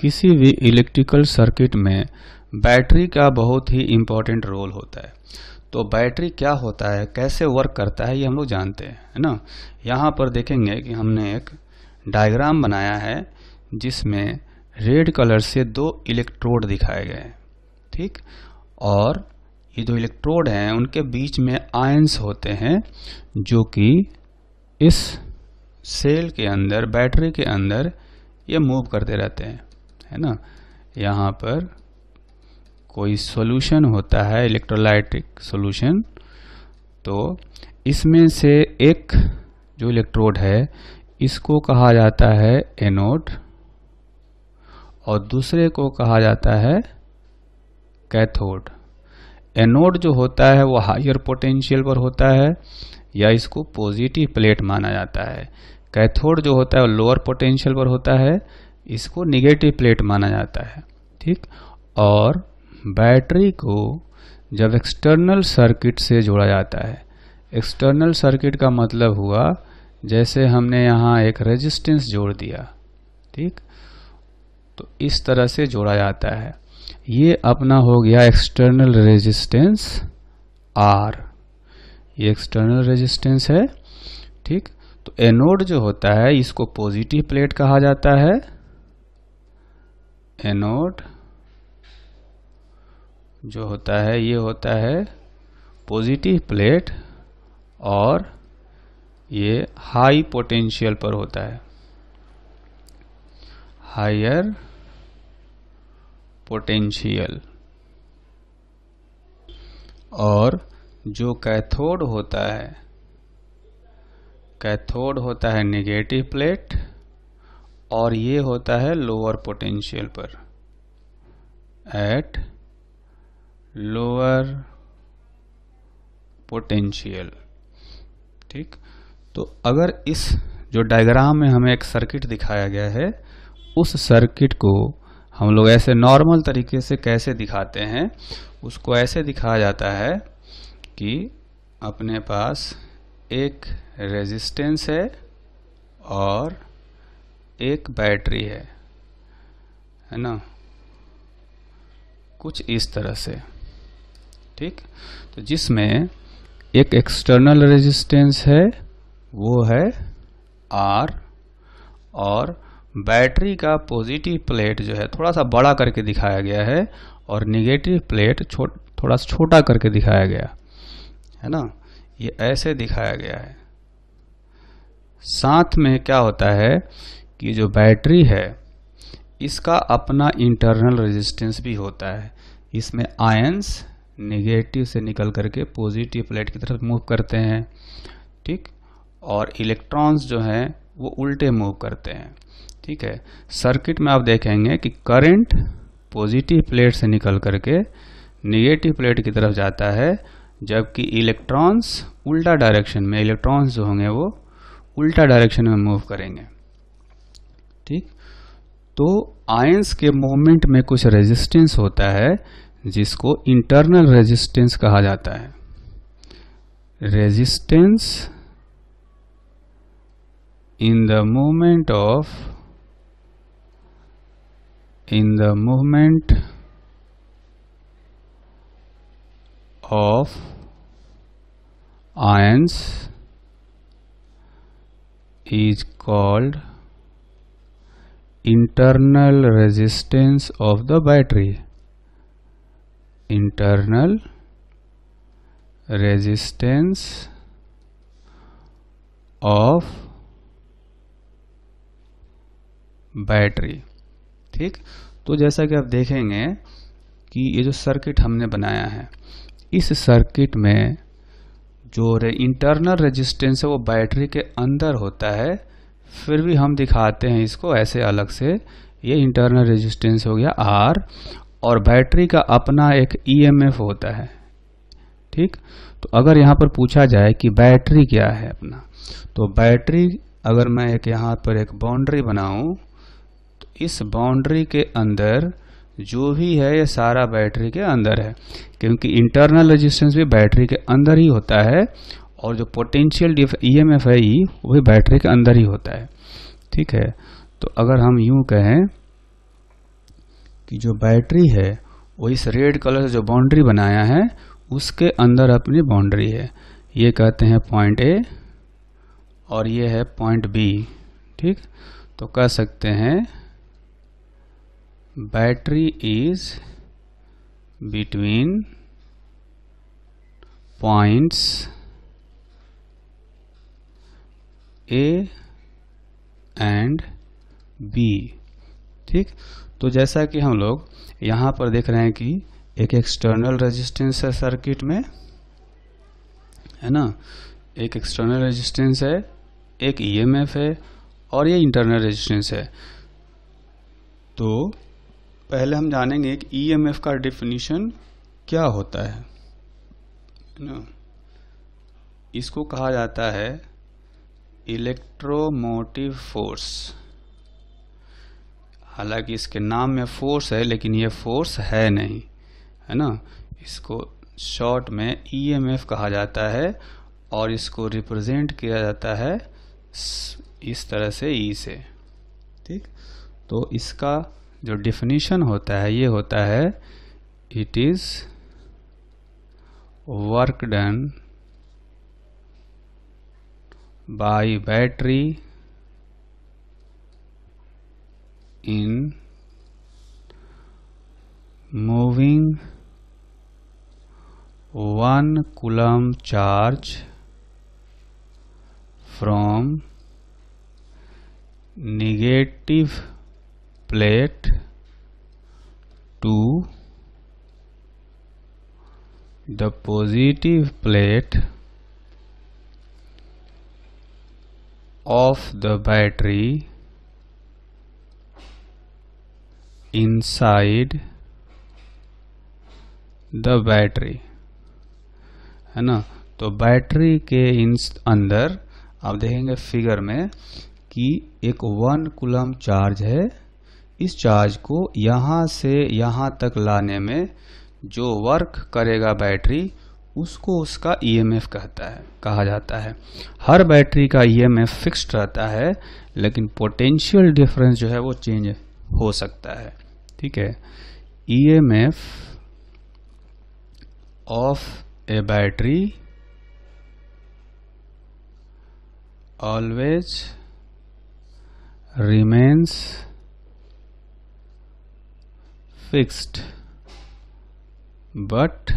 किसी भी electrical circuit में बैटरी का बहुत ही इम्पोर्टेंट रोल होता है तो बैटरी क्या होता है कैसे वर्क करता है ये हम लोग जानते हैं है ना यहाँ पर देखेंगे कि हमने एक डायग्राम बनाया है जिसमें रेड कलर से दो इलेक्ट्रोड दिखाए गए हैं ठीक और ये जो इलेक्ट्रोड हैं उनके बीच में आयंस होते हैं जो कि इस सेल के अंदर बैटरी के अंदर ये मूव करते रहते हैं है ना यहाँ पर कोई सॉल्यूशन होता है इलेक्ट्रोलाइटिक सॉल्यूशन तो इसमें से एक जो इलेक्ट्रोड है इसको कहा जाता है एनोड और दूसरे को कहा जाता है कैथोड एनोड जो होता है वो हायर पोटेंशियल पर होता है या इसको पॉजिटिव प्लेट माना जाता है कैथोड जो होता है वो लोअर पोटेंशियल पर होता है इसको निगेटिव प्लेट माना जाता है ठीक और बैटरी को जब एक्सटर्नल सर्किट से जोड़ा जाता है एक्सटर्नल सर्किट का मतलब हुआ जैसे हमने यहाँ एक रेजिस्टेंस जोड़ दिया ठीक तो इस तरह से जोड़ा जाता है ये अपना हो गया एक्सटर्नल रेजिस्टेंस आर ये एक्सटर्नल रेजिस्टेंस है ठीक तो एनोड जो होता है इसको पॉजिटिव प्लेट कहा जाता है एनोड जो होता है ये होता है पॉजिटिव प्लेट और ये हाई पोटेंशियल पर होता है हायर पोटेंशियल और जो कैथोड होता है कैथोड होता है नेगेटिव प्लेट और ये होता है लोअर पोटेंशियल पर एट लोअर पोटेंशियल ठीक तो अगर इस जो डायग्राम में हमें एक सर्किट दिखाया गया है उस सर्किट को हम लोग ऐसे नॉर्मल तरीके से कैसे दिखाते हैं उसको ऐसे दिखाया जाता है कि अपने पास एक रेजिस्टेंस है और एक बैटरी है है ना कुछ इस तरह से ठीक तो जिसमें एक एक्सटर्नल रेजिस्टेंस है वो है आर और बैटरी का पॉजिटिव प्लेट जो है थोड़ा सा बड़ा करके दिखाया गया है और निगेटिव प्लेट छोट थोड़ा सा छोटा करके दिखाया गया है ना ये ऐसे दिखाया गया है साथ में क्या होता है कि जो बैटरी है इसका अपना इंटरनल रेजिस्टेंस भी होता है इसमें आयंस नेगेटिव से निकल करके पॉजिटिव प्लेट की तरफ मूव करते हैं ठीक और इलेक्ट्रॉन्स जो हैं वो उल्टे मूव करते हैं ठीक है सर्किट में आप देखेंगे कि करंट पॉजिटिव प्लेट से निकल करके निगेटिव प्लेट की तरफ जाता है जबकि इलेक्ट्रॉन्स उल्टा डायरेक्शन में इलेक्ट्रॉन्स जो होंगे वो उल्टा डायरेक्शन में मूव करेंगे तो आयंस के मूवमेंट में कुछ रेजिस्टेंस होता है जिसको इंटरनल रेजिस्टेंस कहा जाता है resistance in the movement of in the movement of ions is called internal resistance of the battery internal resistance of battery ठीक तो जैसा कि आप देखेंगे कि ये जो सर्किट हमने बनाया है इस सर्किट में जो रे इंटरनल रेजिस्टेंस है वो बैटरी के अंदर होता है फिर भी हम दिखाते हैं इसको ऐसे अलग से ये इंटरनल रेजिस्टेंस हो गया आर और बैटरी का अपना एक ईएमएफ e होता है ठीक तो अगर यहाँ पर पूछा जाए कि बैटरी क्या है अपना तो बैटरी अगर मैं एक यहाँ पर एक बाउंड्री बनाऊँ तो इस बाउंड्री के अंदर जो भी है ये सारा बैटरी के अंदर है क्योंकि इंटरनल रेजिस्टेंस भी बैटरी के अंदर ही होता है और जो पोटेंशियल ई एम एफ है ई e, वो भी बैटरी के अंदर ही होता है ठीक है तो अगर हम यूं कहें कि जो बैटरी है वो इस रेड कलर से जो बाउंड्री बनाया है उसके अंदर अपनी बाउंड्री है ये कहते हैं पॉइंट ए और ये है पॉइंट बी ठीक तो कह सकते हैं battery is between points A and B ठीक तो जैसा कि हम लोग यहाँ पर देख रहे हैं कि एक एक्सटर्नल रेजिस्टेंस है सर्किट में है ना एक एक्सटर्नल रेजिस्टेंस है एक ईएमएफ e है और ये इंटरनल रेजिस्टेंस है तो पहले हम जानेंगे कि ईएमएफ e का डिफिनीशन क्या होता है ना इसको कहा जाता है इलेक्ट्रोमोटिव फोर्स हालांकि इसके नाम में फोर्स है लेकिन ये फोर्स है नहीं है ना इसको शॉर्ट में ईएमएफ e कहा जाता है और इसको रिप्रेजेंट किया जाता है इस तरह से ई e से ठीक तो इसका जो डिफिनीशन होता है ये होता है it is work done by battery in moving 1 coulomb charge from negative plate to the positive plate of the battery inside the battery है ना तो बैटरी के इन अंदर आप देखेंगे फिगर में कि एक वन कुलम चार्ज है इस चार्ज को यहाँ से यहाँ तक लाने में जो वर्क करेगा बैटरी उसको उसका ईएमएफ e कहता है कहा जाता है हर बैटरी का ईएमएफ e फिक्स्ड रहता है लेकिन पोटेंशियल डिफरेंस जो है वो चेंज हो सकता है ठीक है EMF of a battery always remains fixed but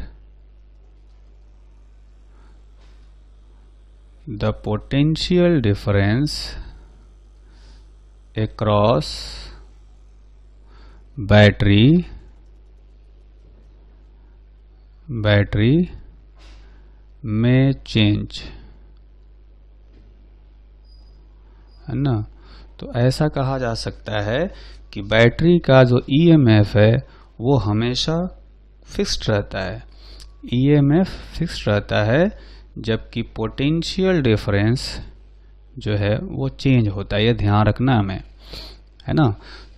the potential difference across battery battery may change है ना तो ऐसा कहा जा सकता है कि बैटरी का जो ईएमएफ है वो हमेशा फिक्स्ड रहता है ईएमएफ फिक्स्ड रहता है जबकि पोटेंशियल डिफरेंस जो है वो चेंज होता है ये ध्यान रखना हमें है ना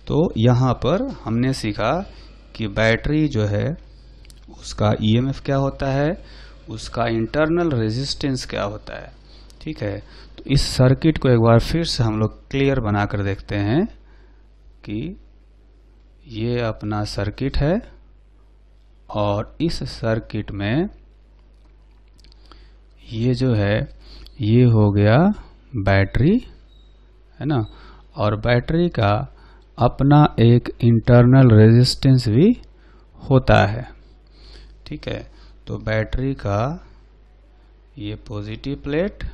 तो यहाँ पर हमने सीखा कि बैटरी जो है उसका ईएमएफ e क्या होता है उसका इंटरनल रेजिस्टेंस क्या होता है ठीक है तो इस सर्किट को एक बार फिर से हम लोग क्लियर बना कर देखते हैं कि ये अपना सर्किट है और इस सर्किट में ये जो है ये हो गया बैटरी है ना और बैटरी का अपना एक इंटरनल रेजिस्टेंस भी होता है ठीक है तो बैटरी का ये पॉजिटिव प्लेट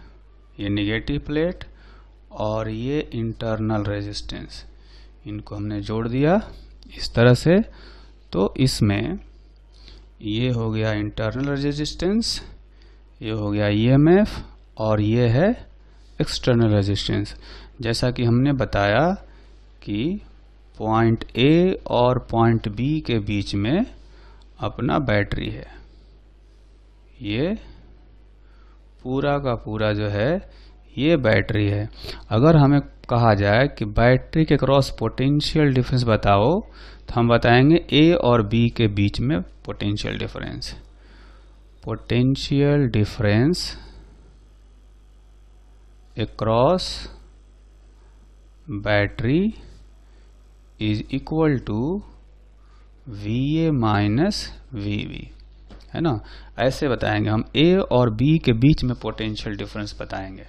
ये निगेटिव प्लेट और ये इंटरनल रेजिस्टेंस इनको हमने जोड़ दिया इस तरह से तो इसमें ये हो गया इंटरनल रेजिस्टेंस ये हो गया ईएमएफ e और ये है एक्सटर्नल रेजिस्टेंस जैसा कि हमने बताया कि पॉइंट ए और पॉइंट बी के बीच में अपना बैटरी है ये पूरा का पूरा जो है ये बैटरी है अगर हमें कहा जाए कि बैटरी के क्रॉस पोटेंशियल डिफरेंस बताओ तो हम बताएंगे ए और बी के बीच में potential difference potential difference across battery is equal to V A minus V V है ना ऐसे बताएंगे हम ए और बी के बीच में पोटेंशियल डिफरेंस बताएंगे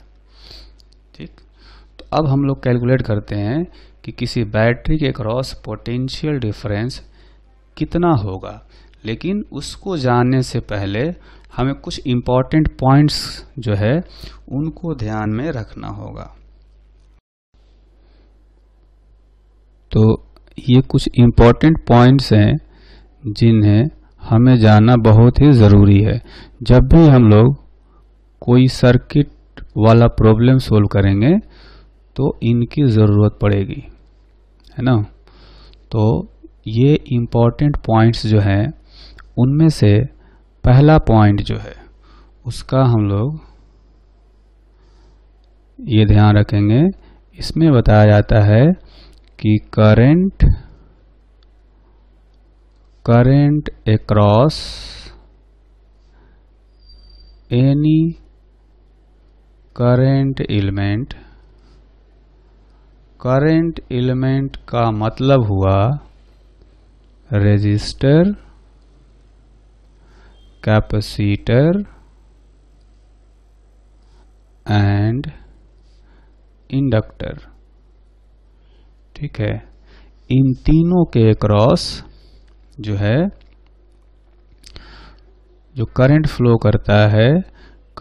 ठीक तो अब हम लोग कैलकुलेट करते हैं कि किसी बैटरी के क्रॉस पोटेंशियल डिफरेंस कितना होगा लेकिन उसको जानने से पहले हमें कुछ इम्पॉर्टेंट पॉइंट्स जो है उनको ध्यान में रखना होगा तो ये कुछ इम्पॉर्टेंट पॉइंट्स हैं जिन्हें हमें जानना बहुत ही ज़रूरी है जब भी हम लोग कोई सर्किट वाला प्रॉब्लम सोल्व करेंगे तो इनकी ज़रूरत पड़ेगी है ना तो ये इम्पॉर्टेंट पॉइंट्स जो हैं उनमें से पहला पॉइंट जो है उसका हम लोग ये ध्यान रखेंगे इसमें बताया जाता है कि current current across any current element current element का मतलब हुआ रेजिस्टर capacitor एंड इंडक्टर ठीक है इन तीनों के क्रॉस जो है जो करंट फ्लो करता है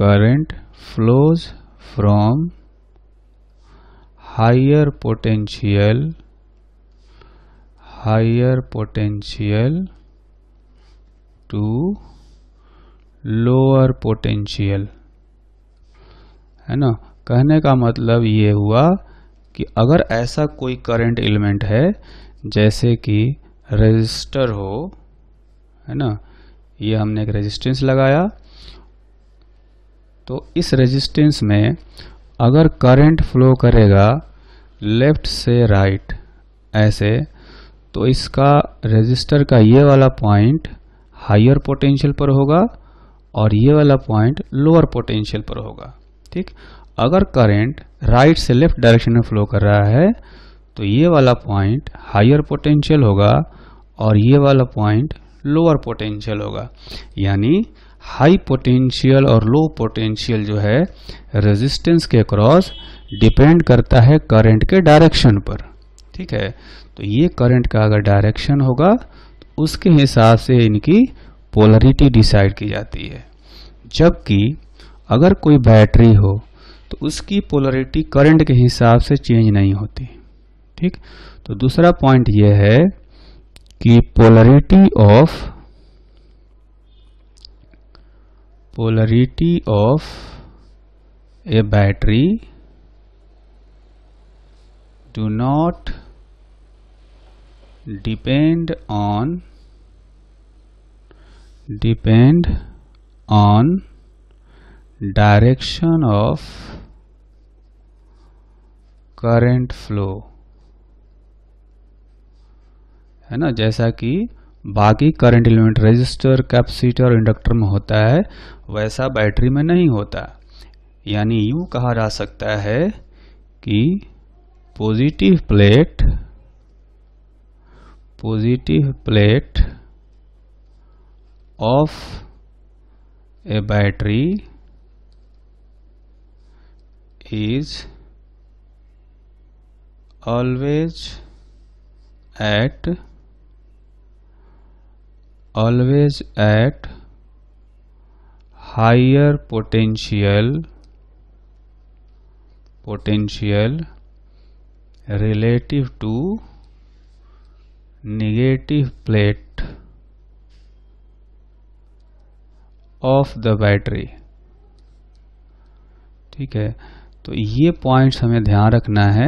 current flows from higher potential higher potential to lower potential है ना कहने का मतलब ये हुआ कि अगर ऐसा कोई करंट एलिमेंट है जैसे कि रेजिस्टर हो है ना ये हमने एक रेजिस्टेंस लगाया तो इस रेजिस्टेंस में अगर करंट फ्लो करेगा लेफ्ट से राइट ऐसे तो इसका रेजिस्टर का ये वाला पॉइंट हायर पोटेंशियल पर होगा और ये वाला पॉइंट लोअर पोटेंशियल पर होगा ठीक अगर करंट राइट से लेफ्ट डायरेक्शन में फ्लो कर रहा है तो ये वाला पॉइंट हायर पोटेंशियल होगा और ये वाला पॉइंट लोअर पोटेंशियल होगा यानी हाई पोटेंशियल और लो पोटेंशियल जो है रेजिस्टेंस के क्रॉस डिपेंड करता है करंट के डायरेक्शन पर ठीक है तो ये करंट का अगर डायरेक्शन होगा तो उसके हिसाब से इनकी पोलरिटी डिसाइड की जाती है जबकि अगर कोई बैटरी हो तो उसकी पोलरिटी करंट के हिसाब से चेंज नहीं होती ठीक तो दूसरा पॉइंट यह है कि polarity of polarity of a battery do not depend on depend on direction of current flow है ना जैसा कि बाकी करंट एलिमेंट रेजिस्टर कैपेसिटर और इंडक्टर में होता है वैसा बैटरी में नहीं होता यानी यू कहा जा सकता है कि positive plate positive plate of a battery is always at always at higher potential potential relative to negative plate of the battery ठीक है तो ये पॉइंट्स हमें ध्यान रखना है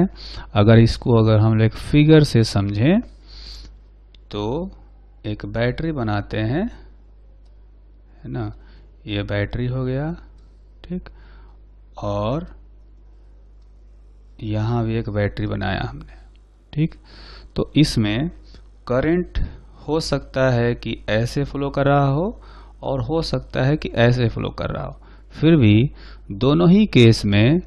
अगर इसको अगर हम एक फिगर से समझें तो एक बैटरी बनाते हैं है ना ये बैटरी हो गया ठीक और यहाँ भी एक बैटरी बनाया हमने ठीक तो इसमें करंट हो सकता है कि ऐसे फ्लो कर रहा हो और हो सकता है कि ऐसे फ्लो कर रहा हो फिर भी दोनों ही केस में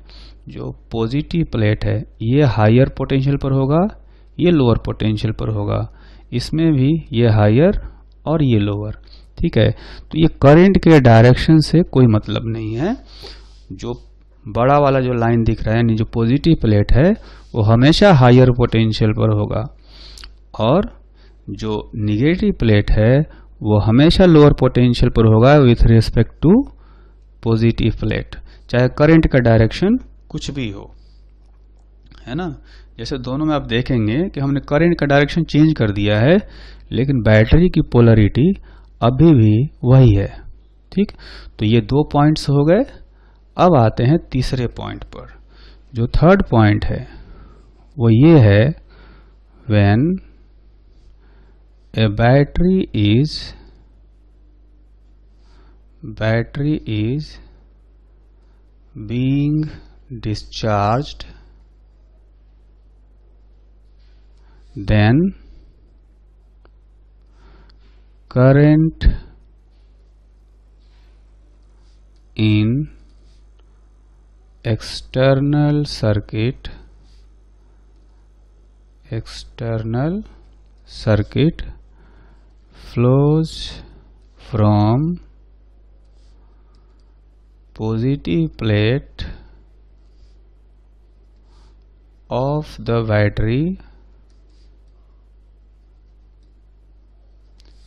जो पॉजिटिव प्लेट है ये हायर पोटेंशियल पर होगा ये लोअर पोटेंशियल पर होगा इसमें भी ये हायर और ये लोअर ठीक है तो ये करंट के डायरेक्शन से कोई मतलब नहीं है जो बड़ा वाला जो लाइन दिख रहा है यानी जो पॉजिटिव प्लेट है वो हमेशा हायर पोटेंशियल पर होगा और जो निगेटिव प्लेट है वो हमेशा लोअर पोटेंशियल पर होगा with respect to positive plate चाहे करंट का डायरेक्शन कुछ भी हो है ना जैसे दोनों में आप देखेंगे कि हमने करंट का डायरेक्शन चेंज कर दिया है लेकिन बैटरी की पोलरिटी अभी भी वही है ठीक तो ये दो पॉइंट्स हो गए अब आते हैं तीसरे पॉइंट पर जो थर्ड पॉइंट है वो ये है when a battery is battery is being discharged then current in external circuit external circuit flows from positive plate of the battery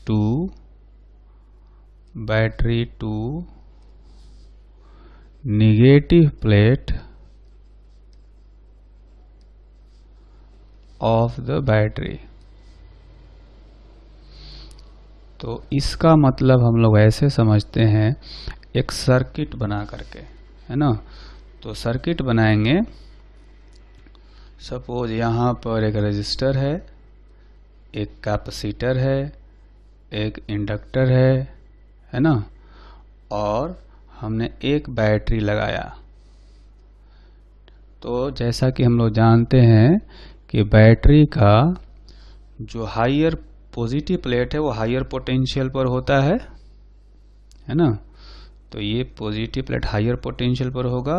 to battery to negative plate of the battery तो इसका मतलब हम लोग ऐसे समझते हैं एक सर्किट बना करके है ना तो सर्किट बनाएंगे सपोज यहाँ पर एक रजिस्टर है एक कैपेसिटर है एक इंडक्टर है है ना और हमने एक बैटरी लगाया तो जैसा कि हम लोग जानते हैं कि बैटरी का जो हायर पॉजिटिव प्लेट है वो हायर पोटेंशियल पर होता है है ना तो ये पॉजिटिव प्लेट हायर पोटेंशियल पर होगा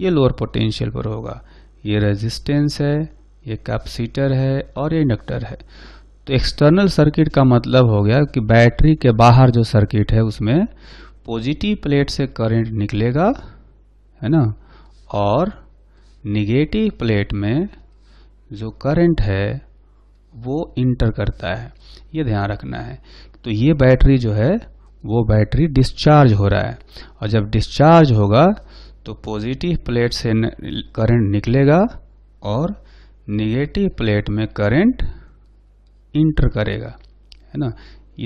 ये लोअर पोटेंशियल पर होगा ये रेजिस्टेंस है ये कैपेसिटर है और ये इंडक्टर है तो एक्सटर्नल सर्किट का मतलब हो गया कि बैटरी के बाहर जो सर्किट है उसमें पॉजिटिव प्लेट से करंट निकलेगा है ना और निगेटिव प्लेट में जो करंट है वो इंटर करता है ये ध्यान रखना है तो ये बैटरी जो है वो बैटरी डिस्चार्ज हो रहा है और जब डिस्चार्ज होगा तो पॉजिटिव प्लेट से करंट निकलेगा और निगेटिव प्लेट में करंट इंटर करेगा है ना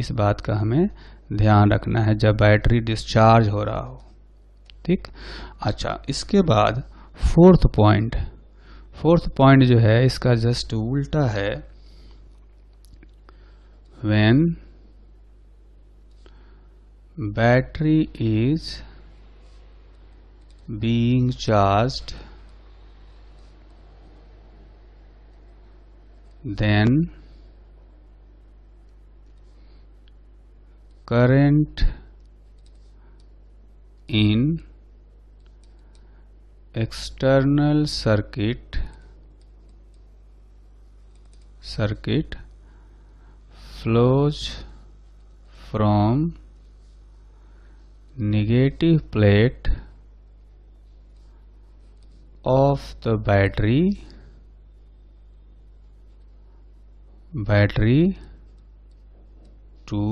इस बात का हमें ध्यान रखना है जब बैटरी डिस्चार्ज हो रहा हो ठीक अच्छा इसके बाद फोर्थ पॉइंट फोर्थ पॉइंट जो है इसका जस्ट उल्टा है when battery is being charged then current in external circuit circuit flows from negative plate of the battery battery to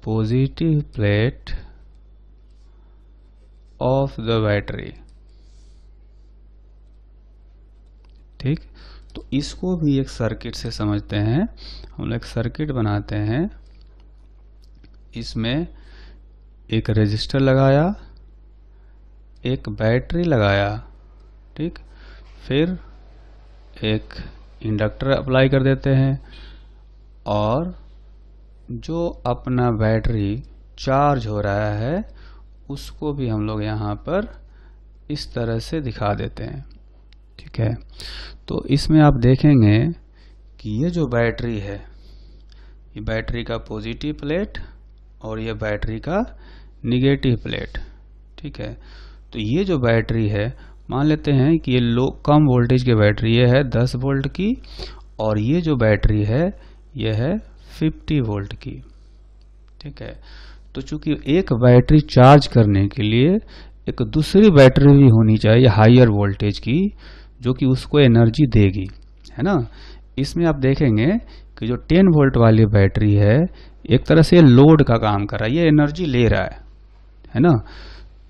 positive plate of the battery ठीक तो इसको भी एक सर्किट से समझते हैं हम लोग सर्किट बनाते हैं इसमें एक रजिस्टर लगाया एक बैटरी लगाया ठीक फिर एक इंडक्टर अप्लाई कर देते हैं और जो अपना बैटरी चार्ज हो रहा है उसको भी हम लोग यहाँ पर इस तरह से दिखा देते हैं ठीक है तो इसमें आप देखेंगे कि ये जो बैटरी है ये बैटरी का पॉजिटिव प्लेट और ये बैटरी का निगेटिव प्लेट ठीक है तो ये जो बैटरी है मान लेते हैं कि ये लो कम वोल्टेज की बैटरी ये है 10 वोल्ट की और ये जो बैटरी है ये है 50 वोल्ट की ठीक है तो चूंकि एक बैटरी चार्ज करने के लिए एक दूसरी बैटरी भी होनी चाहिए हायर वोल्टेज की जो कि उसको एनर्जी देगी है ना इसमें आप देखेंगे कि जो 10 वोल्ट वाली बैटरी है एक तरह से लोड का काम कर रहा है ये एनर्जी ले रहा है है ना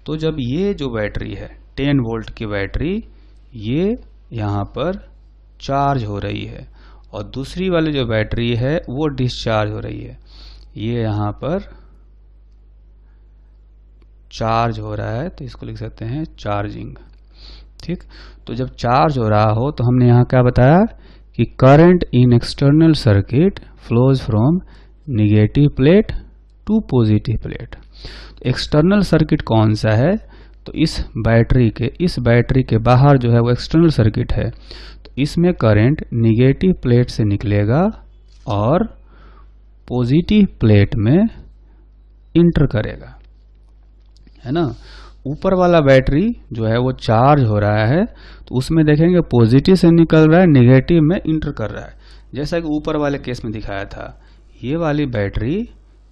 तो जब ये जो बैटरी है 10 वोल्ट की बैटरी ये यहाँ पर चार्ज हो रही है और दूसरी वाली जो बैटरी है वो डिस्चार्ज हो रही है ये यहाँ पर चार्ज हो रहा है तो इसको लिख सकते हैं चार्जिंग ठीक तो जब चार्ज हो रहा हो तो हमने यहाँ क्या बताया कि current in external circuit flows from negative plate to positive plate external circuit कौन सा है तो इस बैटरी के इस बैटरी के बाहर जो है वो एक्सटर्नल सर्किट है तो इसमें करंट निगेटिव प्लेट से निकलेगा और पॉजिटिव प्लेट में इंटर करेगा है ना ऊपर वाला बैटरी जो है वो चार्ज हो रहा है तो उसमें देखेंगे पॉजिटिव से निकल रहा है निगेटिव में इंटर कर रहा है जैसा कि ऊपर वाले केस में दिखाया था ये वाली बैटरी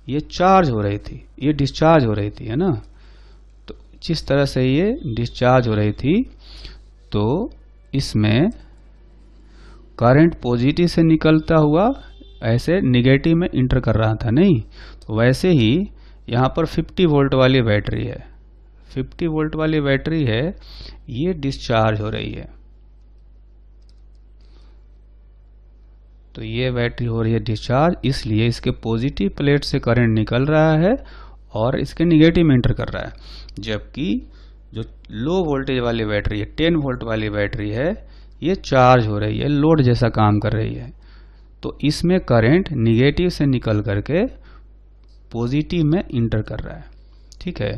ये चार्ज हो रही थी ये डिस्चार्ज हो रही थी है ना तो जिस तरह से ये डिस्चार्ज हो रही थी तो इसमें करंट पॉजिटिव से निकलता हुआ ऐसे निगेटिव में इंटर कर रहा था नहीं तो वैसे ही यहाँ पर 50 वोल्ट वाली बैटरी है 50 वोल्ट वाली बैटरी है ये डिस्चार्ज हो रही है तो ये बैटरी हो रही है डिस्चार्ज इसलिए इसके पॉजिटिव प्लेट से करंट निकल रहा है और इसके निगेटिव में इंटर कर रहा है जबकि जो लो वोल्टेज वाली बैटरी है 10 वोल्ट वाली बैटरी है ये चार्ज हो रही है लोड जैसा काम कर रही है तो इसमें करंट निगेटिव से निकल करके पॉजिटिव में इंटर कर रहा है ठीक है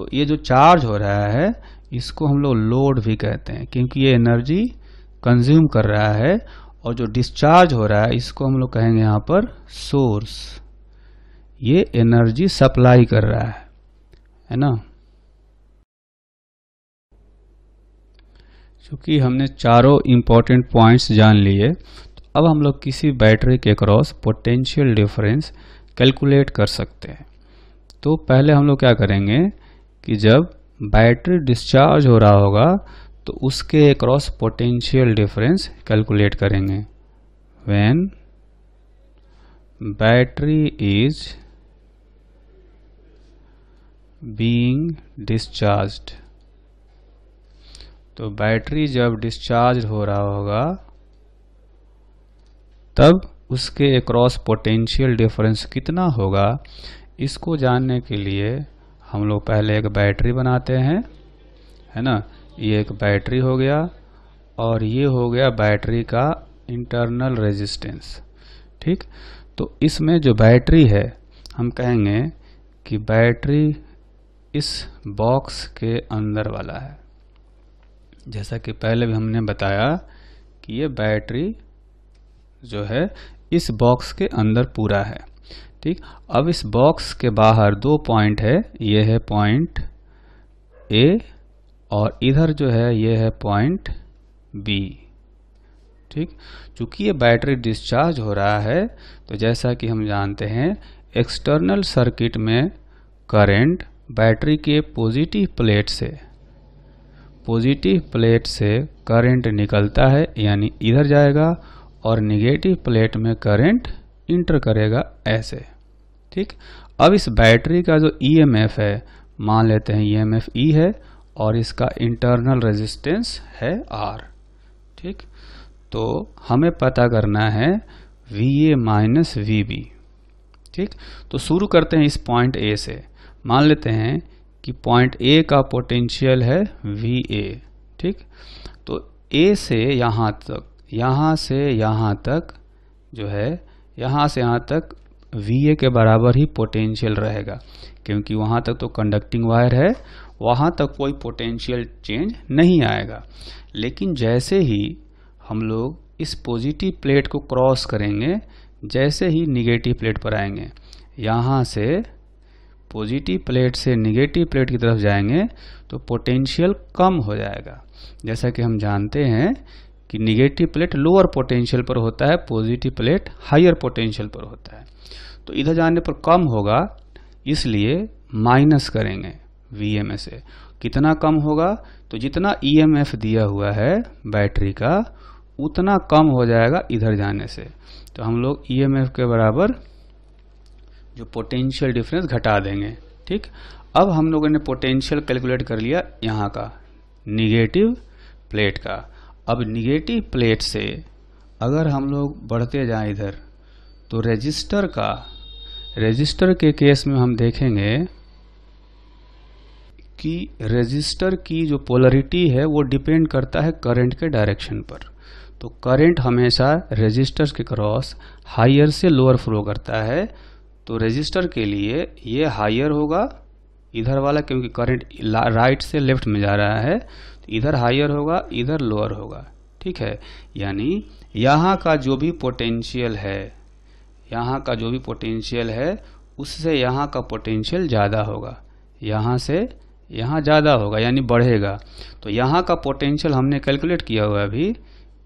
तो ये जो चार्ज हो रहा है इसको हम लोग लोड भी कहते हैं क्योंकि ये एनर्जी कंज्यूम कर रहा है और जो डिस्चार्ज हो रहा है इसको हम लोग कहेंगे यहाँ पर सोर्स ये एनर्जी सप्लाई कर रहा है है ना चूंकि हमने चारों इम्पोर्टेंट पॉइंट्स जान लिए तो अब हम लोग किसी बैटरी के क्रॉस पोटेंशियल डिफरेंस कैलकुलेट कर सकते हैं तो पहले हम लोग क्या करेंगे कि जब बैटरी डिस्चार्ज हो रहा होगा तो उसके अक्रॉस पोटेंशियल डिफरेंस कैलकुलेट करेंगे when battery is being discharged तो बैटरी जब डिस्चार्ज हो रहा होगा तब उसके अक्रॉस पोटेंशियल डिफरेंस कितना होगा इसको जानने के लिए हम लोग पहले एक बैटरी बनाते हैं है ना ये एक बैटरी हो गया और ये हो गया बैटरी का इंटरनल रेजिस्टेंस ठीक तो इसमें जो बैटरी है हम कहेंगे कि बैटरी इस बॉक्स के अंदर वाला है जैसा कि पहले भी हमने बताया कि ये बैटरी जो है इस बॉक्स के अंदर पूरा है ठीक अब इस बॉक्स के बाहर दो पॉइंट है ये है पॉइंट ए और इधर जो है ये है पॉइंट बी ठीक चूंकि ये बैटरी डिस्चार्ज हो रहा है तो जैसा कि हम जानते हैं एक्सटर्नल सर्किट में करंट बैटरी के पॉजिटिव प्लेट से पॉजिटिव प्लेट से करंट निकलता है यानी इधर जाएगा और निगेटिव प्लेट में करंट इंटर करेगा ऐसे ठीक अब इस बैटरी का जो ईएमएफ e है मान लेते हैं ईएमएफ e ई e है और इसका इंटरनल रेजिस्टेंस है आर ठीक तो हमें पता करना है V A minus V B ठीक तो शुरू करते हैं इस पॉइंट ए से मान लेते हैं कि पॉइंट ए का पोटेंशियल है वी ए ठीक तो ए से यहाँ तक यहाँ से यहाँ तक जो है यहाँ से यहाँ तक वी के बराबर ही पोटेंशियल रहेगा क्योंकि वहाँ तक तो कंडक्टिंग वायर है वहाँ तक कोई पोटेंशियल चेंज नहीं आएगा लेकिन जैसे ही हम लोग इस पॉजिटिव प्लेट को क्रॉस करेंगे जैसे ही निगेटिव प्लेट पर आएंगे यहाँ से पॉजिटिव प्लेट से निगेटिव प्लेट की तरफ जाएंगे तो पोटेंशियल कम हो जाएगा जैसा कि हम जानते हैं कि निगेटिव प्लेट लोअर पोटेंशियल पर होता है पॉजिटिव प्लेट हायर पोटेंशियल पर होता है तो इधर जाने पर कम होगा इसलिए माइनस करेंगे वी एम से कितना कम होगा तो जितना ई एम एफ दिया हुआ है बैटरी का उतना कम हो जाएगा इधर जाने से तो हम लोग ई एम एफ के बराबर जो पोटेंशियल डिफरेंस घटा देंगे ठीक अब हम लोगों ने पोटेंशियल कैलकुलेट कर लिया यहाँ का निगेटिव प्लेट का अब निगेटिव प्लेट से अगर हम लोग बढ़ते जाएं इधर तो रजिस्टर का रजिस्टर के केस में हम देखेंगे कि रजिस्टर की जो पोलरिटी है वो डिपेंड करता है करंट के डायरेक्शन पर तो करंट हमेशा रजिस्टर्स के क्रॉस हायर से लोअर फ्लो करता है तो रजिस्टर के लिए ये हायर होगा इधर वाला क्योंकि करंट राइट से लेफ्ट में जा रहा है इधर हायर होगा इधर लोअर होगा ठीक है यानी यहाँ का जो भी पोटेंशियल है यहाँ का जो भी पोटेंशियल है उससे यहाँ का पोटेंशियल ज़्यादा होगा यहाँ से यहाँ ज़्यादा होगा यानी बढ़ेगा तो यहाँ का पोटेंशियल हमने कैलकुलेट किया हुआ अभी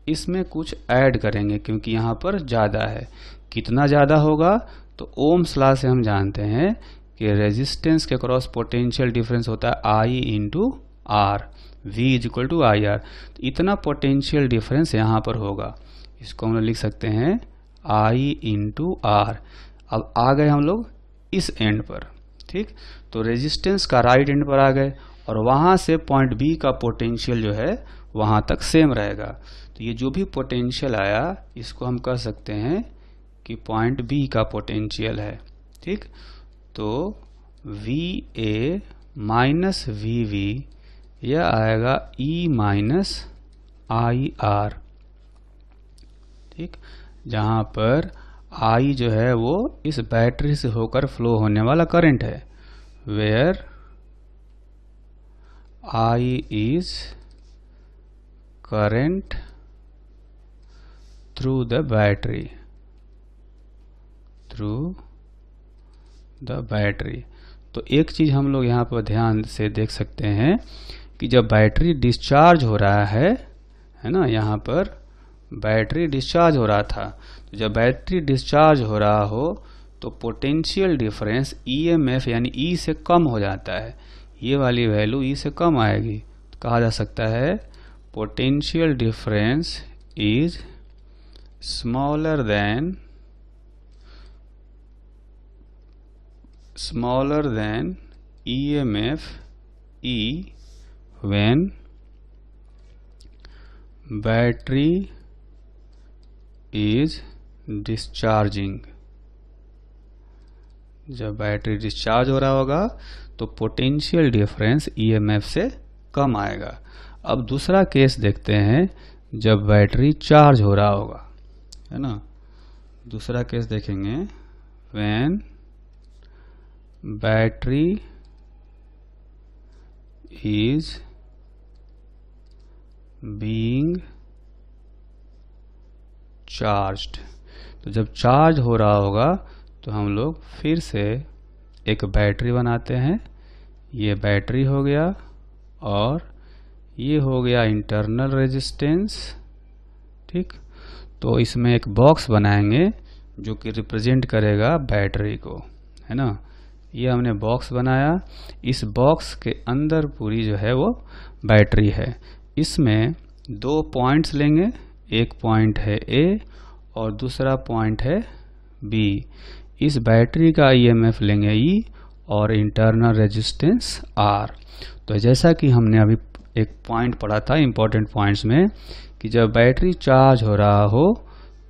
इसमें कुछ ऐड करेंगे क्योंकि यहाँ पर ज़्यादा है कितना ज़्यादा होगा तो ओम सला से हम जानते हैं कि रेजिस्टेंस के क्रॉस पोटेंशियल डिफरेंस होता है I into R V is equal to I R तो इतना पोटेंशियल डिफरेंस यहाँ पर होगा इसको हम लोग लिख सकते हैं आई इंटू आर अब आ गए हम लोग इस एंड पर ठीक तो रेजिस्टेंस का राइट right एंड पर आ गए और वहाँ से पॉइंट बी का पोटेंशियल जो है वहाँ तक सेम रहेगा तो ये जो भी पोटेंशियल आया इसको हम कह सकते हैं कि पॉइंट बी का पोटेंशियल है ठीक तो V A minus V V यह आएगा E माइनस आई आर ठीक जहाँ पर I जो है वो इस बैटरी से होकर फ्लो होने वाला करंट है where I is current through the battery through the battery तो एक चीज हम लोग यहाँ पर ध्यान से देख सकते हैं कि जब बैटरी डिस्चार्ज हो रहा है है ना यहाँ पर बैटरी डिस्चार्ज हो रहा था तो जब बैटरी डिस्चार्ज हो रहा हो तो पोटेंशियल डिफरेंस ईएमएफ e यानी ई e से कम हो जाता है ये वाली वैल्यू ई e से कम आएगी तो कहा जा सकता है potential difference is smaller than E M F E when battery is discharging जब बैटरी डिस्चार्ज हो रहा होगा तो पोटेंशियल डिफरेंस ईएमएफ से कम आएगा अब दूसरा केस देखते हैं जब बैटरी चार्ज हो रहा होगा है ना दूसरा केस देखेंगे when battery is being charged तो जब चार्ज हो रहा होगा तो हम लोग फिर से एक बैटरी बनाते हैं ये बैटरी हो गया और ये हो गया इंटरनल रेजिस्टेंस ठीक तो इसमें एक बॉक्स बनाएंगे जो कि रिप्रेजेंट करेगा बैटरी को है ना ये हमने बॉक्स बनाया इस बॉक्स के अंदर पूरी जो है वो बैटरी है इसमें दो पॉइंट्स लेंगे एक पॉइंट है ए और दूसरा पॉइंट है बी इस बैटरी का ईएमएफ e लेंगे ई e और इंटरनल रेजिस्टेंस आर तो जैसा कि हमने अभी एक पॉइंट पढ़ा था इम्पोर्टेंट पॉइंट्स में कि जब बैटरी चार्ज हो रहा हो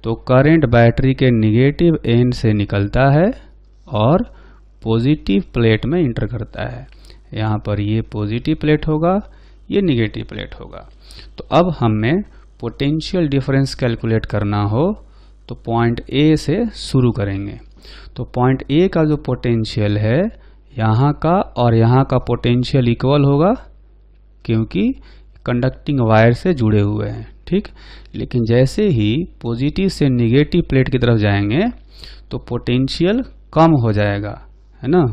तो करंट बैटरी के निगेटिव एंड से निकलता है और पॉजिटिव प्लेट में इंटर करता है यहाँ पर ये पॉजिटिव प्लेट होगा ये निगेटिव प्लेट होगा तो अब हमें पोटेंशियल डिफरेंस कैलकुलेट करना हो तो पॉइंट ए से शुरू करेंगे तो पॉइंट ए का जो पोटेंशियल है यहाँ का और यहाँ का पोटेंशियल इक्वल होगा क्योंकि कंडक्टिंग वायर से जुड़े हुए हैं ठीक लेकिन जैसे ही पॉजिटिव से निगेटिव प्लेट की तरफ जाएंगे तो पोटेंशियल कम हो जाएगा है ना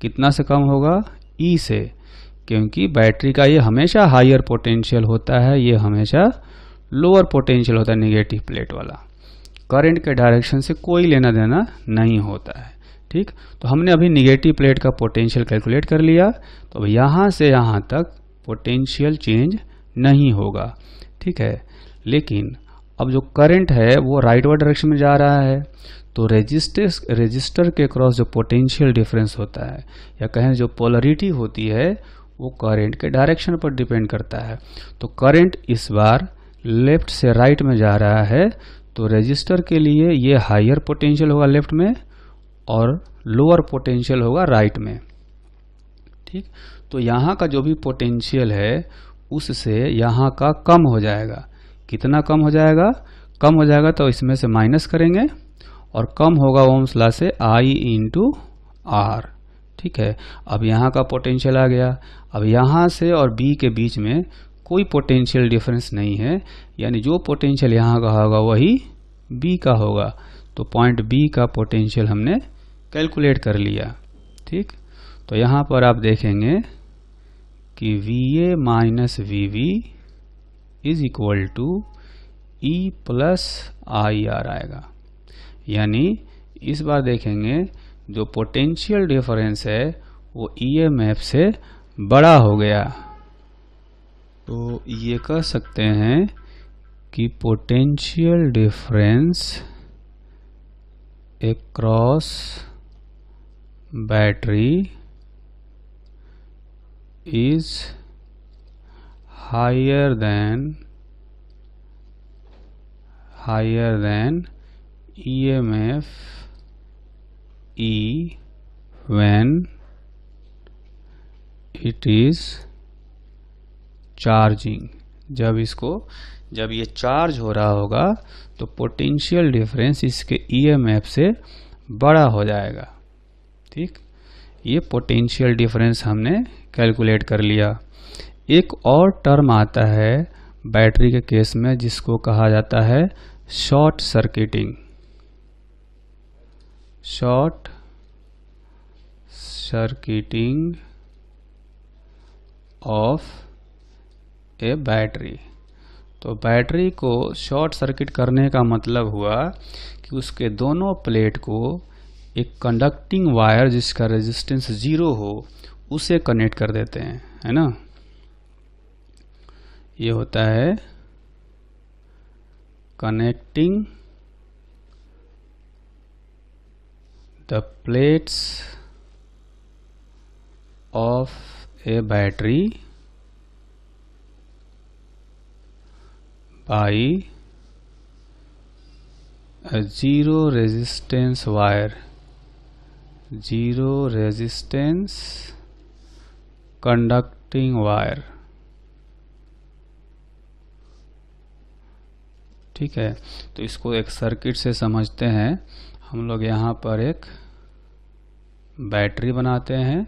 कितना से कम होगा ई e से क्योंकि बैटरी का ये हमेशा हायर पोटेंशियल होता है ये हमेशा लोअर पोटेंशियल होता है निगेटिव प्लेट वाला करंट के डायरेक्शन से कोई लेना देना नहीं होता है ठीक तो हमने अभी निगेटिव प्लेट का पोटेंशियल कैलकुलेट कर लिया तो अब यहाँ से यहाँ तक पोटेंशियल चेंज नहीं होगा ठीक है लेकिन अब जो करंट है वो राइट वर्ड डायरेक्शन में जा रहा है तो रेजिस्टेंस रेजिस्टर के क्रॉस जो पोटेंशियल डिफरेंस होता है या कहें जो पोलरिटी होती है वो करंट के डायरेक्शन पर डिपेंड करता है तो करंट इस बार लेफ्ट से राइट में जा रहा है तो रजिस्टर के लिए ये हायर पोटेंशियल होगा लेफ्ट में और लोअर पोटेंशियल होगा राइट में ठीक तो यहाँ का जो भी पोटेंशियल है उससे यहाँ का कम हो जाएगा कितना कम हो जाएगा कम हो जाएगा तो इसमें से माइनस करेंगे और कम होगा ओम्सला से आई इंटू आर ठीक है अब यहाँ का पोटेंशियल आ गया अब यहाँ से और बी के बीच में कोई पोटेंशियल डिफरेंस नहीं है यानी जो पोटेंशियल यहाँ का होगा वही बी का होगा तो पॉइंट बी का पोटेंशियल हमने कैलकुलेट कर लिया ठीक तो यहाँ पर आप देखेंगे कि V A minus V V is equal to E plus I R आएगा यानी इस बार देखेंगे जो पोटेंशियल डिफरेंस है वो ईएमएफ e से बड़ा हो गया तो ये कह सकते हैं कि potential difference across battery is higher than higher than EMF E when it is charging जब इसको जब ये चार्ज हो रहा होगा तो पोटेंशियल डिफरेंस इसके ईएमएफ e से बड़ा हो जाएगा ठीक ये पोटेंशियल डिफरेंस हमने कैलकुलेट कर लिया एक और टर्म आता है बैटरी के केस में जिसको कहा जाता है short circuiting short circuiting of a battery तो बैटरी को शॉर्ट सर्किट करने का मतलब हुआ कि उसके दोनों प्लेट को एक कंडक्टिंग वायर जिसका रेजिस्टेंस ज़ीरो हो उसे कनेक्ट कर देते हैं है ना ये होता है connecting the plates of a battery by a zero resistance wire zero resistance conducting wire ठीक है तो इसको एक सर्किट से समझते हैं हम लोग यहाँ पर एक बैटरी बनाते हैं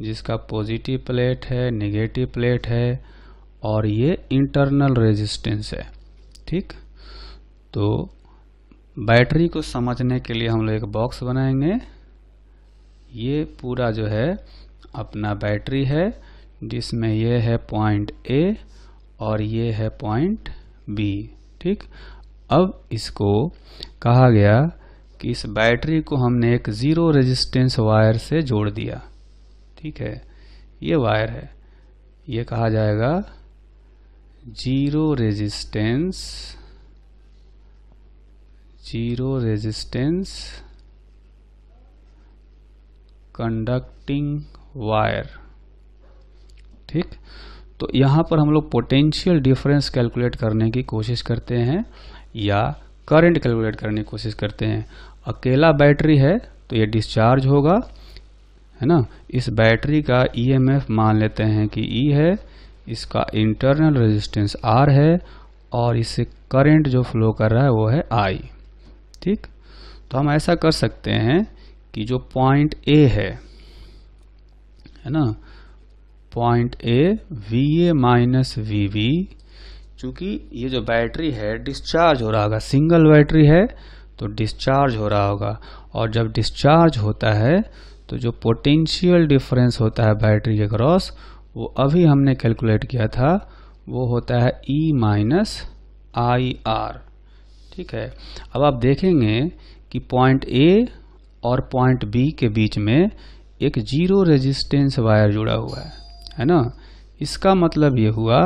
जिसका पॉजिटिव प्लेट है नेगेटिव प्लेट है और ये इंटरनल रेजिस्टेंस है ठीक तो बैटरी को समझने के लिए हम लोग एक बॉक्स बनाएंगे ये पूरा जो है अपना बैटरी है जिसमें ये है पॉइंट ए और ये है पॉइंट बी ठीक अब इसको कहा गया कि इस बैटरी को हमने एक ज़ीरो रेजिस्टेंस वायर से जोड़ दिया ठीक है ये वायर है ये कहा जाएगा zero resistance zero resistance conducting wire ठीक तो यहाँ पर हम लोग पोटेंशियल डिफरेंस कैलकुलेट करने की कोशिश करते हैं या करंट कैलकुलेट करने की कोशिश करते हैं अकेला बैटरी है तो ये डिस्चार्ज होगा है ना इस बैटरी का ईएमएफ e मान लेते हैं कि ई e है इसका इंटरनल रेजिस्टेंस आर है और इससे करंट जो फ्लो कर रहा है वो है आई ठीक तो हम ऐसा कर सकते हैं कि जो पॉइंट ए है है ना point A V A minus V V क्योंकि ये जो बैटरी है डिस्चार्ज हो रहा होगा सिंगल बैटरी है तो डिस्चार्ज हो रहा होगा और जब डिस्चार्ज होता है तो जो पोटेंशियल डिफरेंस होता है बैटरी के क्रॉस वो अभी हमने कैलकुलेट किया था वो होता है E माइनस आई आर ठीक है अब आप देखेंगे कि पॉइंट ए और पॉइंट बी के बीच में एक जीरो रेजिस्टेंस वायर जुड़ा हुआ है है ना इसका मतलब ये हुआ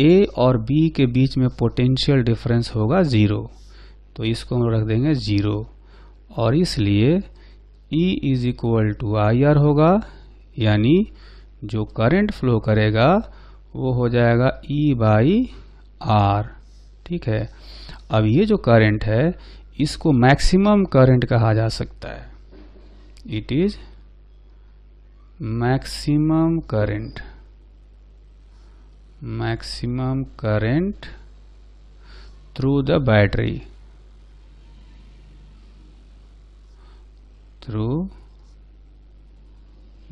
ए और बी के बीच में पोटेंशियल डिफरेंस होगा ज़ीरो तो इसको हम रख देंगे ज़ीरो और इसलिए E is equal to I R होगा यानी जो करंट फ्लो करेगा वो हो जाएगा E बाई आर ठीक है अब ये जो करंट है इसको मैक्सिमम करंट कहा जा सकता है it is maximum current maximum current through the battery through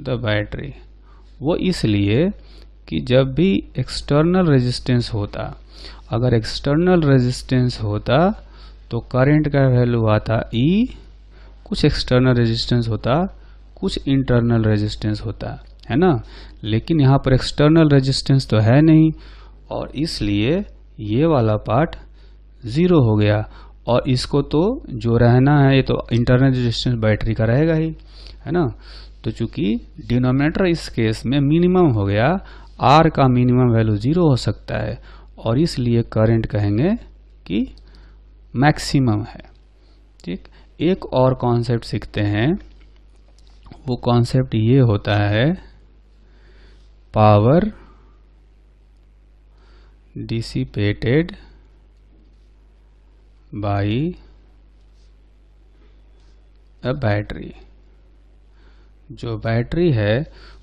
the battery वो इसलिए कि जब भी एक्सटर्नल रेजिस्टेंस होता अगर एक्सटर्नल रेजिस्टेंस होता तो करंट का वैल्यू आता ई e, कुछ एक्सटर्नल रेजिस्टेंस होता कुछ इंटरनल रेजिस्टेंस होता है ना लेकिन यहाँ पर एक्सटर्नल रेजिस्टेंस तो है नहीं और इसलिए ये वाला पार्ट ज़ीरो हो गया और इसको तो जो रहना है ये तो इंटरनल रेजिस्टेंस बैटरी का रहेगा ही है ना तो चूंकि डिनोमिनेटर इस केस में मिनिमम हो गया आर का मिनिमम वैल्यू ज़ीरो हो सकता है और इसलिए करंट कहेंगे कि मैक्सिमम है ठीक एक और कॉन्सेप्ट सीखते हैं वो कॉन्सेप्ट ये होता है power dissipated by a battery जो बैटरी है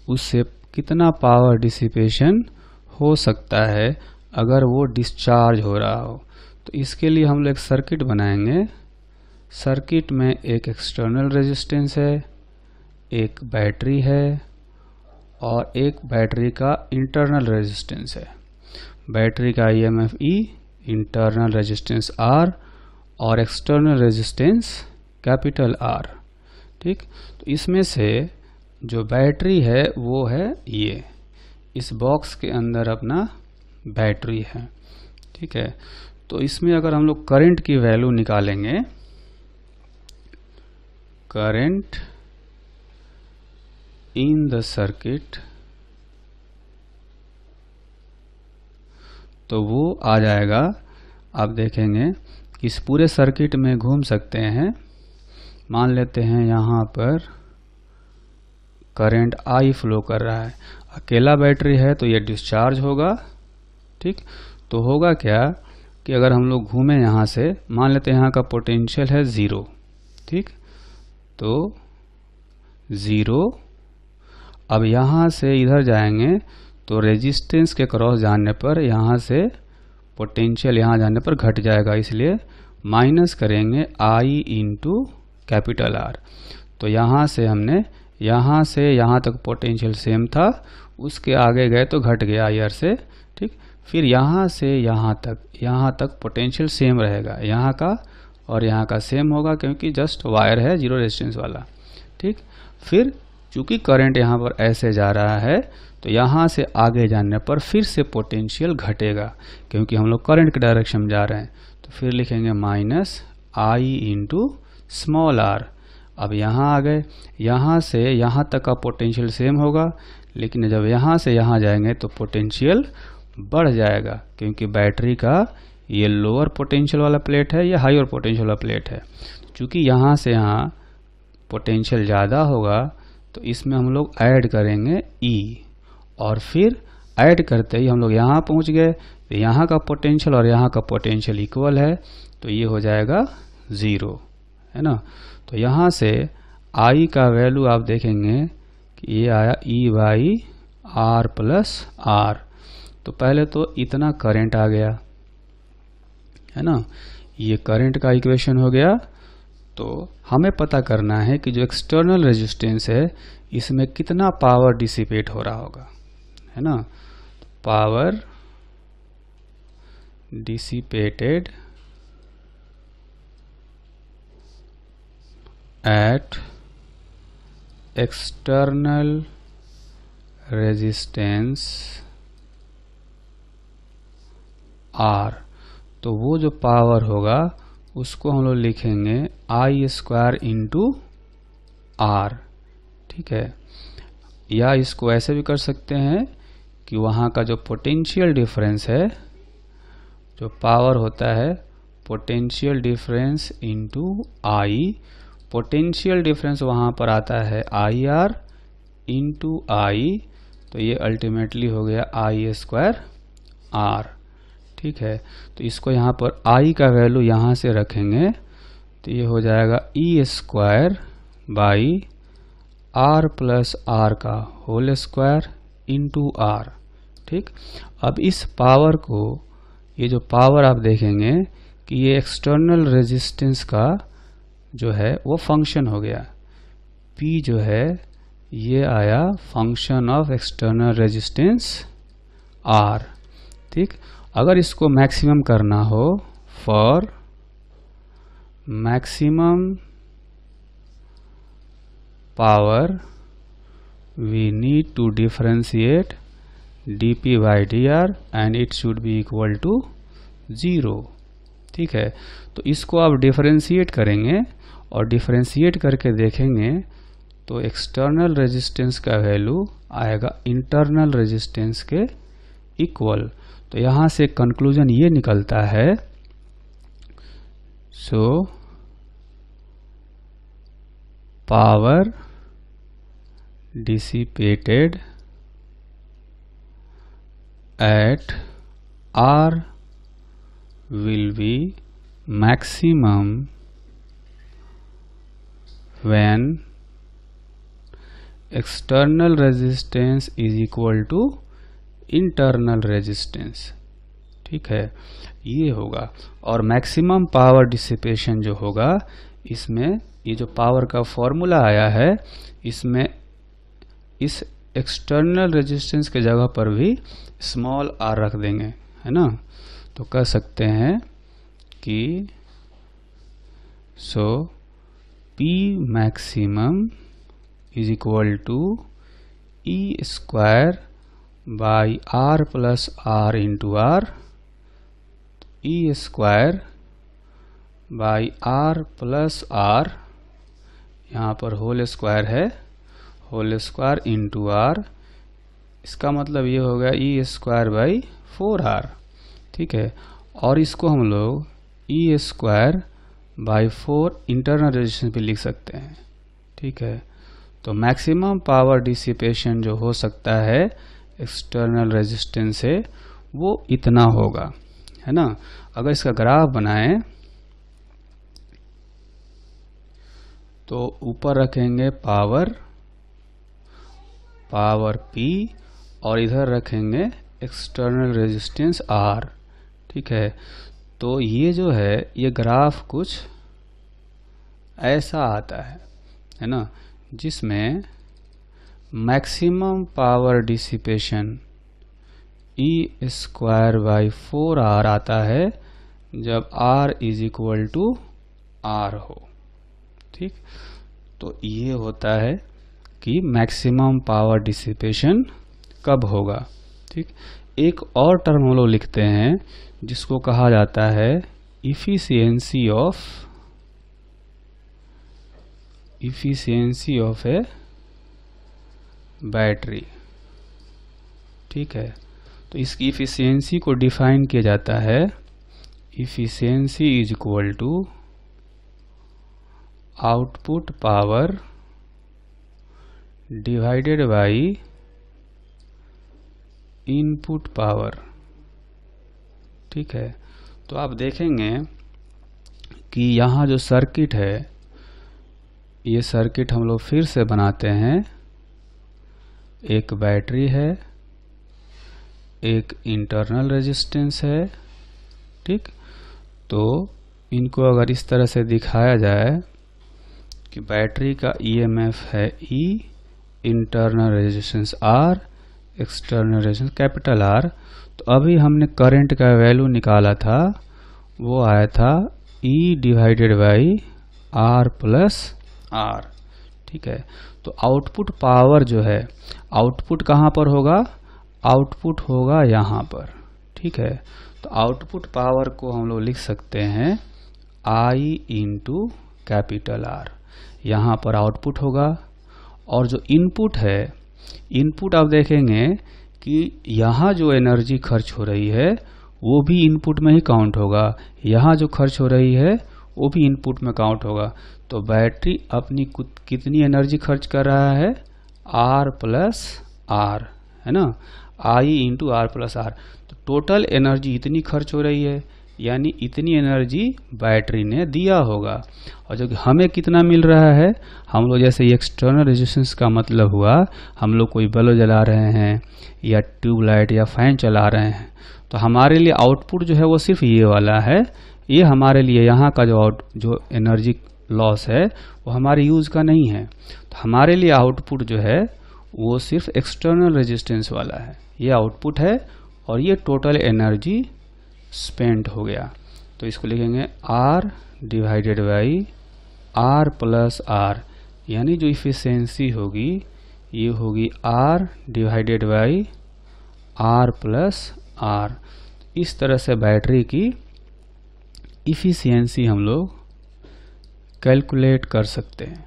उससे कितना पावर डिसिपेशन हो सकता है अगर वो डिस्चार्ज हो रहा हो तो इसके लिए हम लोग एक सर्किट बनाएंगे सर्किट में एक एक्सटर्नल रेजिस्टेंस है एक बैटरी है और एक बैटरी का इंटरनल रेजिस्टेंस है बैटरी का E M F E internal resistance R और एक्सटर्नल रेजिस्टेंस कैपिटल आर ठीक तो इसमें से जो बैटरी है वो है ये इस बॉक्स के अंदर अपना बैटरी है ठीक है तो इसमें अगर हम लोग करंट की वैल्यू निकालेंगे करंट in the circuit तो वो आ जाएगा आप देखेंगे कि इस पूरे सर्किट में घूम सकते हैं मान लेते हैं यहाँ पर करंट आई फ्लो कर रहा है अकेला बैटरी है तो ये डिस्चार्ज होगा ठीक तो होगा क्या कि अगर हम लोग घूमें यहाँ से मान लेते हैं यहाँ का पोटेंशियल है ज़ीरो ठीक तो ज़ीरो अब यहाँ से इधर जाएंगे तो रेजिस्टेंस के क्रॉस जाने पर यहाँ से पोटेंशियल यहाँ जाने पर घट जाएगा इसलिए माइनस करेंगे आई इंटू कैपिटल आर तो यहाँ से हमने यहाँ से यहाँ तक पोटेंशियल सेम था उसके आगे गए तो घट गया आई आर से ठीक फिर यहाँ से यहाँ तक यहाँ तक पोटेंशियल सेम रहेगा यहाँ का और यहाँ का सेम होगा क्योंकि जस्ट वायर है जीरो रेजिस्टेंस वाला ठीक फिर क्योंकि करंट यहाँ पर ऐसे जा रहा है तो यहाँ से आगे जाने पर फिर से पोटेंशियल घटेगा क्योंकि हम लोग करंट के डायरेक्शन में जा रहे हैं तो फिर लिखेंगे minus I into small R अब यहाँ आ गए यहाँ से यहाँ तक का पोटेंशियल सेम होगा लेकिन जब यहाँ से यहाँ जाएंगे तो पोटेंशियल बढ़ जाएगा क्योंकि बैटरी का ये लोअर पोटेंशियल वाला प्लेट है या हाईअर पोटेंशियल वाला प्लेट है चूँकि यहाँ से यहाँ पोटेंशियल ज़्यादा होगा तो इसमें हम लोग ऐड करेंगे ई e। और फिर ऐड करते ही हम लोग यहाँ पहुँच गए तो यहाँ का पोटेंशियल और यहाँ का पोटेंशियल इक्वल है तो ये हो जाएगा ज़ीरो है ना तो यहाँ से आई का वैल्यू आप देखेंगे कि ये आया E by R plus R तो पहले तो इतना करंट आ गया है ना ये करंट का इक्वेशन हो गया तो हमें पता करना है कि जो एक्सटर्नल रेजिस्टेंस है इसमें कितना पावर डिसिपेट हो रहा होगा है ना power dissipated at external resistance R तो वो जो पावर होगा उसको हम लोग लिखेंगे आई स्क्वायर इंटू आर ठीक है या इसको ऐसे भी कर सकते हैं कि वहाँ का जो पोटेंशियल डिफरेंस है जो पावर होता है potential difference into I potential difference वहाँ पर आता है आई आर इंटू आई तो ये अल्टीमेटली हो गया आई स्क्वायर आर ठीक है तो इसको यहाँ पर आई का वैल्यू यहाँ से रखेंगे तो ये हो जाएगा E square by R plus R का होल स्क्वायर इंटू आर ठीक अब इस पावर को ये जो पावर आप देखेंगे कि ये एक्सटर्नल रेजिस्टेंस का जो है वो फंक्शन हो गया P जो है ये आया function of external resistance R ठीक अगर इसको मैक्सिमम करना हो for maximum power we need to differentiate D P by D R and it should be equal to zero ठीक है तो इसको आप डिफरेंशिएट करेंगे और डिफ्रेंशिएट करके देखेंगे तो एक्सटर्नल रेजिस्टेंस का वैल्यू आएगा इंटरनल रेजिस्टेंस के इक्वल तो यहां से कंक्लूजन ये निकलता है so power dissipated at R will be maximum when external resistance is equal to internal resistance ठीक है ये होगा और मैक्सिमम पावर डिसिपेशन जो होगा इसमें ये जो पावर का फॉर्मूला आया है इसमें इस एक्सटर्नल रेजिस्टेंस के जगह पर भी स्मॉल आर रख देंगे है ना तो कह सकते हैं कि so P maximum is equal to E square by r plus r into r e square by r plus r यहाँ पर होल स्क्वायर है होल स्क्वायर इंटू आर इसका मतलब ये हो गया E square by four R ठीक है और इसको हम लोग E square by four internal resistance भी लिख सकते हैं ठीक है तो मैक्सिमम पावर डिसिपेशन जो हो सकता है एक्सटर्नल रेजिस्टेंस है वो इतना होगा है ना अगर इसका ग्राफ बनाएं तो ऊपर रखेंगे पावर पावर पी और इधर रखेंगे एक्सटर्नल रेजिस्टेंस आर ठीक है तो ये जो है ये ग्राफ कुछ ऐसा आता है है ना जिसमें maximum power dissipation E square by four R आता है जब R is equal to R हो ठीक तो ये होता है कि मैक्सिमम पावर डिसिपेशन कब होगा ठीक एक और टर्म हम लोग लिखते हैं जिसको कहा जाता है efficiency of efficiency of a battery ठीक है तो इसकी इफ़िशियंसी को डिफाइन किया जाता है efficiency is equal to output power divided by input power ठीक है तो आप देखेंगे कि यहाँ जो सर्किट है ये सर्किट हम लोग फिर से बनाते हैं एक बैटरी है एक इंटरनल रेजिस्टेंस है ठीक तो इनको अगर इस तरह से दिखाया जाए कि बैटरी का ईएमएफ e है E internal resistance R external resistance capital R तो अभी हमने करंट का वैल्यू निकाला था वो आया था E divided by R plus R ठीक है तो आउटपुट पावर जो है आउटपुट कहाँ पर होगा आउटपुट होगा यहाँ पर ठीक है तो आउटपुट पावर को हम लोग लिख सकते हैं आई इंटू कैपिटल आर यहाँ पर आउटपुट होगा और जो इनपुट है इनपुट आप देखेंगे कि यहाँ जो एनर्जी खर्च हो रही है वो भी इनपुट में ही काउंट होगा यहाँ जो खर्च हो रही है वो भी इनपुट में काउंट होगा तो बैटरी अपनी कितनी एनर्जी खर्च कर रहा है आर प्लस आर है ना I into R plus R तो टोटल एनर्जी इतनी खर्च हो रही है यानी इतनी एनर्जी बैटरी ने दिया होगा और जो कि हमें कितना मिल रहा है हम लोग जैसे एक्सटर्नल रेजिस्टेंस का मतलब हुआ हम लोग कोई बल्ब जला रहे हैं या ट्यूबलाइट या फैन चला रहे हैं तो हमारे लिए आउटपुट जो है वो सिर्फ ये वाला है ये हमारे लिए यहाँ का जो आउट जो एनर्जी लॉस है वो हमारे यूज़ का नहीं है तो हमारे लिए आउटपुट जो है वो सिर्फ एक्सटर्नल रेजिस्टेंस वाला है ये आउटपुट है और ये टोटल एनर्जी स्पेंट हो गया तो इसको लिखेंगे R divided by R plus R यानी जो इफिशेंसी होगी ये होगी R divided by R plus R इस तरह से बैटरी की इफ़िशियंसी हम लोग कैलकुलेट कर सकते हैं